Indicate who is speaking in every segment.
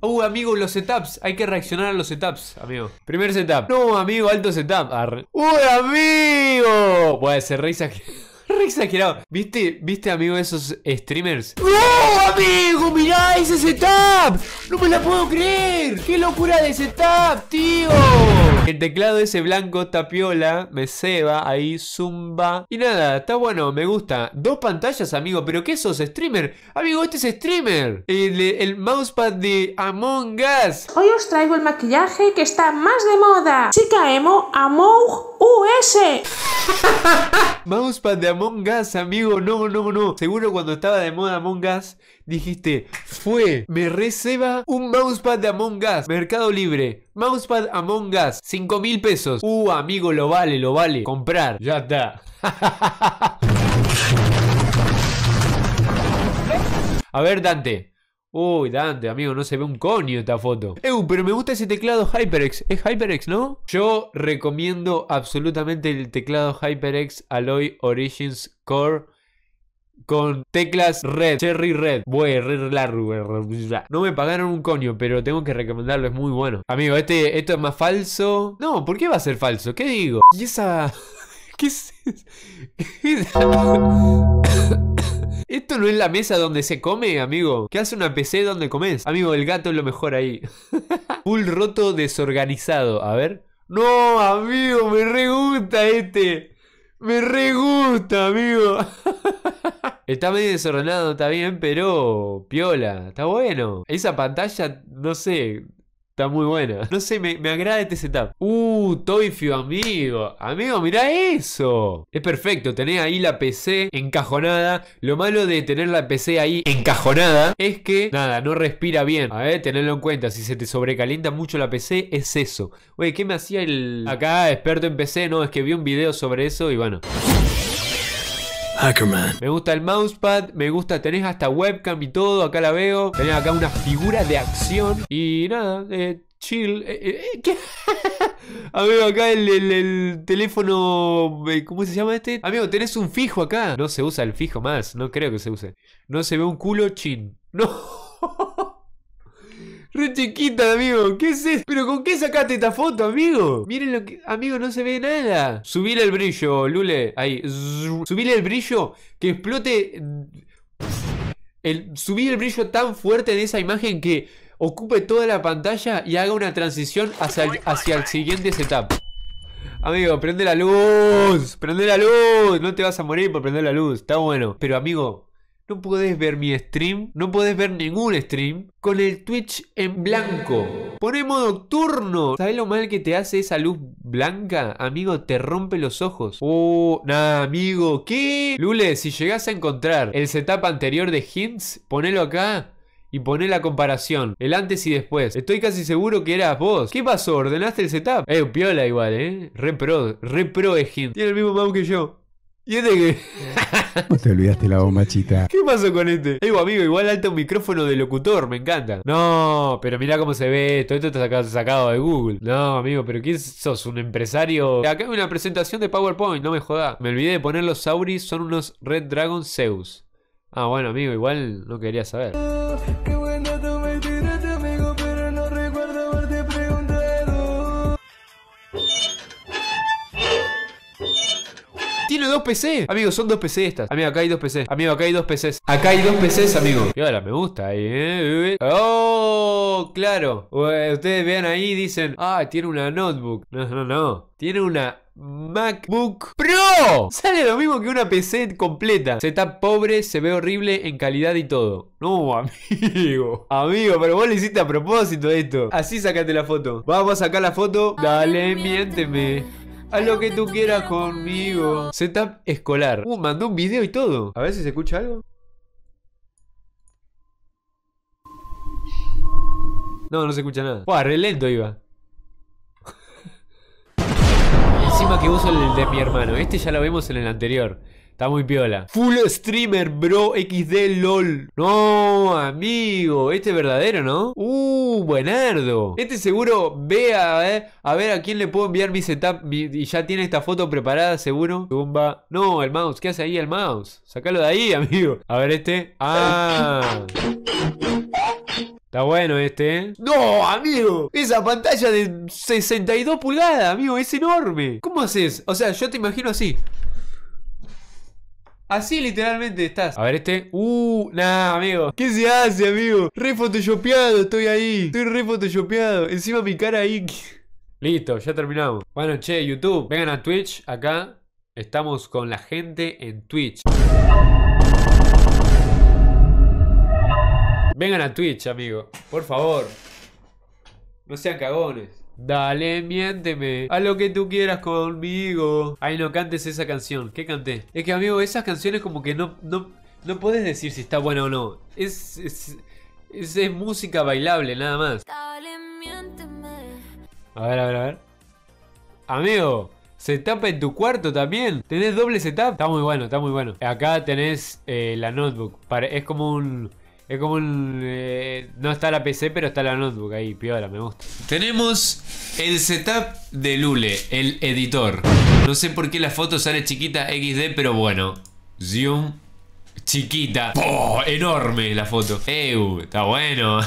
Speaker 1: Uh, amigo, los setups. Hay que reaccionar a los setups, amigo. Primer setup. No, amigo, alto setup. Uh, ¡Uy, amigo! Puede ser re exagerado. ¿Viste, ¿Viste, amigo, esos streamers? ¡Oh, amigo! ¡Mirá ese setup! ¡No me la puedo creer! ¡Qué locura de setup, tío! El teclado ese blanco tapiola me ceba, ahí zumba. Y nada, está bueno, me gusta. Dos pantallas, amigo, pero ¿qué sos, streamer? Amigo, este es streamer. El, el mousepad de Among Us. Hoy os traigo el maquillaje que está más de moda. Chica emo, Among US. mousepad de Among Us, amigo, no, no, no. Seguro cuando estaba de moda Among Us dijiste, fue, me receba un mousepad de Among Us, Mercado Libre, mousepad Among Us, 5.000 mil pesos. Uh, amigo, lo vale, lo vale, comprar, ya está. A ver, Dante. Uy, Dante, amigo, no se ve un coño esta foto. Eh, pero me gusta ese teclado HyperX. ¿Es HyperX, no? Yo recomiendo absolutamente el teclado HyperX Alloy Origins Core con teclas red, cherry red. Voy, re largo. No me pagaron un coño, pero tengo que recomendarlo, es muy bueno. Amigo, este, esto es más falso. No, ¿por qué va a ser falso? ¿Qué digo? Y esa... ¿Qué es Esto no es la mesa donde se come, amigo. ¿Qué hace una PC donde comes? Amigo, el gato es lo mejor ahí. Full roto desorganizado. A ver. No, amigo, me re gusta este. Me re gusta, amigo. Está medio desordenado, está bien, pero piola, está bueno. Esa pantalla, no sé, Está muy buena. No sé, me, agrada este setup. Uh, Toifio, amigo. Amigo, mira eso. Es perfecto. Tenés ahí la PC encajonada. Lo malo de tener la PC ahí encajonada es que, nada, no respira bien. A ver, tenerlo en cuenta. Si se te sobrecalienta mucho la PC, es eso. Oye, ¿qué me hacía el acá experto en PC? No, es que vi un video sobre eso y bueno. Me gusta el mousepad, me gusta, tenés hasta webcam y todo, acá la veo. Tenés acá una figura de acción y nada, eh, chill. Eh, eh, Amigo, acá el, el, teléfono. ¿Cómo se llama este? Amigo, tenés un fijo acá. No se usa el fijo más, no creo que se use. No se ve un culo chin. No chiquita, amigo. ¿Qué es eso? ¿Pero con qué sacaste esta foto, amigo? Miren lo que... Amigo, no se ve nada. Subile el brillo, Lule. Ahí. Subile el brillo. Que explote... Mm, el... Subir el brillo tan fuerte de esa imagen que ocupe toda la pantalla y haga una transición hacia hacia el siguiente setup. Amigo, prende la luz. Prende la luz. No te vas a morir por prender la luz. Está bueno. Pero, amigo, no podés ver mi stream, no podés ver ningún stream con el Twitch en blanco. Ponemos nocturno. ¿Sabes lo mal que te hace esa luz blanca? Amigo, te rompe los ojos. Oh, nada, amigo. ¿Qué? Lule, si llegas a encontrar el setup anterior de Hints, ponelo acá y poné la comparación, el antes y después. Estoy casi seguro que eras vos. ¿Qué pasó? ¿Ordenaste el setup? Eh, piola igual, eh. Re pro, re Tiene el mismo mouse que yo. Y este que. te olvidaste la bomba, ¿Qué pasó con este? Digo, amigo, igual alto un micrófono de locutor, me encanta. No, pero mira cómo se ve. esto. esto está sacado, de Google. No, amigo, pero ¿quién sos? ¿Un empresario? Acá hay una presentación de PowerPoint, no me jodas. Me olvidé de poner los Sauris, son unos Red Dragon Zeus. Ah, bueno, amigo, igual no quería saber. tiene dos PC. Amigos, son dos PC estas. Amigo, acá hay dos PC. Amigo, acá hay dos PCs. Acá hay dos PCs, amigo. Y ahora me gusta ahí, eh, eh, eh. Oh, claro. Ustedes vean ahí y dicen, ah, tiene una notebook. No, no, no. Tiene una MacBook Pro. Sale lo mismo que una PC completa. Se está pobre, se ve horrible en calidad y todo. No, amigo. Amigo, pero vos lo hiciste a propósito esto. Así sacate la foto. Vamos a sacar la foto. Dale, miénteme a lo que tú quieras conmigo. Setup escolar. Uh, mandó un video y todo. A ver si se escucha algo. No, no se escucha nada. Buah, re iba. Encima que uso el de mi hermano. Este ya lo vemos en el anterior. Está muy piola. Full streamer, bro. XD LOL. No, amigo. Este es verdadero, ¿no? Uh, buenardo. Este seguro vea, eh. A ver a quién le puedo enviar mi setup. y ya tiene esta foto preparada, seguro. Tumba. No, el mouse. ¿Qué hace ahí el mouse? Sácalo de ahí, amigo. A ver este. Ah. Está bueno este, ¿eh? ¡No, amigo! Esa pantalla de 62 pulgadas, amigo, es enorme. ¿Cómo haces? O sea, yo te imagino así. Así literalmente estás. A ver este. Uh, nada, amigo. ¿Qué se hace, amigo? Re photoshopeado estoy ahí. Estoy re photoshopeado. Encima mi cara ahí. Listo, ya terminamos. Bueno, che, YouTube. Vengan a Twitch. Acá estamos con la gente en Twitch. Vengan a Twitch, amigo. Por favor. No sean cagones. Dale, miénteme. A lo que tú quieras conmigo. Ay, no cantes esa canción. ¿Qué canté? Es que, amigo, esas canciones como que no, no, no puedes decir si está buena o no. Es, es, música bailable, nada más. Dale, miénteme. A ver, a ver, a ver. Amigo, se tapa en tu cuarto también. ¿Tenés doble setup? Está muy bueno, está muy bueno. Acá tenés eh, la notebook. Es como un... Es como un. Eh, no está la PC, pero está la notebook ahí, piola, me gusta. Tenemos el setup de Lule, el editor. No sé por qué la foto sale chiquita XD, pero bueno. Zoom. Chiquita. ¡Oh! Enorme la foto. ¡Ew! Está bueno.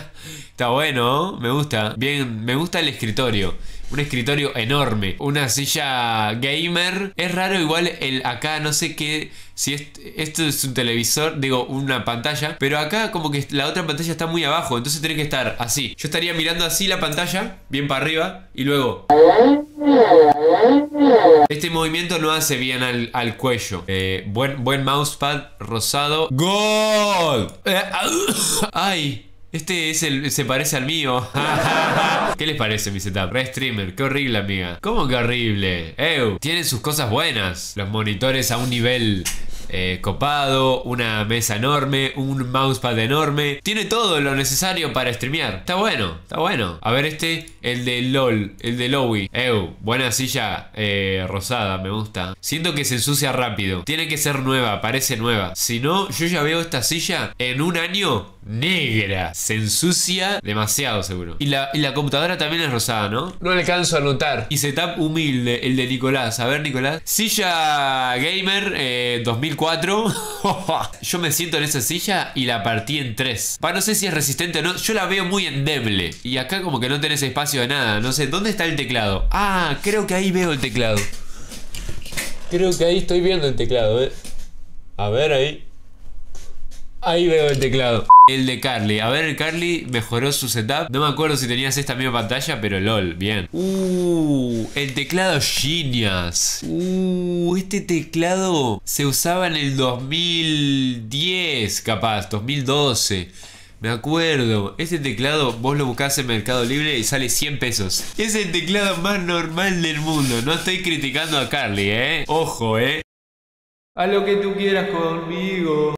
Speaker 1: está bueno, me gusta. Bien, me gusta el escritorio un escritorio enorme, una silla gamer. Es raro igual el acá, no sé qué, si esto es un televisor, digo, una pantalla, pero acá como que la otra pantalla está muy abajo, entonces tiene que estar así. Yo estaría mirando así la pantalla, bien para arriba, y luego... Este movimiento no hace bien al, cuello. Eh, buen, buen mousepad rosado. ¡Gol! Eh, ¡Ay! Este es el, se parece al mío. ¿Qué les parece mi setup? streamer, qué horrible, amiga. ¿Cómo que horrible? Ew, tienen sus cosas buenas. Los monitores a un nivel eh, copado, una mesa enorme, un mousepad enorme. Tiene todo lo necesario para streamear. Está bueno, está bueno. A ver este, el de LOL, el de Lowy. Ew, buena silla eh, rosada, me gusta. Siento que se ensucia rápido. Tiene que ser nueva, parece nueva. Si no, yo ya veo esta silla en un año negra. Se ensucia demasiado, seguro. Y la, computadora también es rosada, ¿no? No alcanzo a notar. Y setup humilde, el de Nicolás. A ver, Nicolás. Silla Gamer 2004. Eh, Yo me siento en esa silla y la partí en tres. Pa, no sé si es resistente o no. Yo la veo muy endeble. Y acá como que no tenés espacio de nada. No sé, ¿dónde está el teclado? Ah, creo que ahí veo el teclado. Creo que ahí estoy viendo el teclado, eh. A ver ahí. Ahí veo el teclado. El de Carly. A ver, Carly mejoró su setup. No me acuerdo si tenías esta misma pantalla, pero LOL, bien. Uh, el teclado Genius. Uh, este teclado se usaba en el 2010, capaz, 2012. Me acuerdo, este teclado vos lo buscás en Mercado Libre y sale 100 pesos. Es el teclado más normal del mundo. No estoy criticando a Carly, ¿eh? Ojo, ¿eh? A lo que tú quieras conmigo.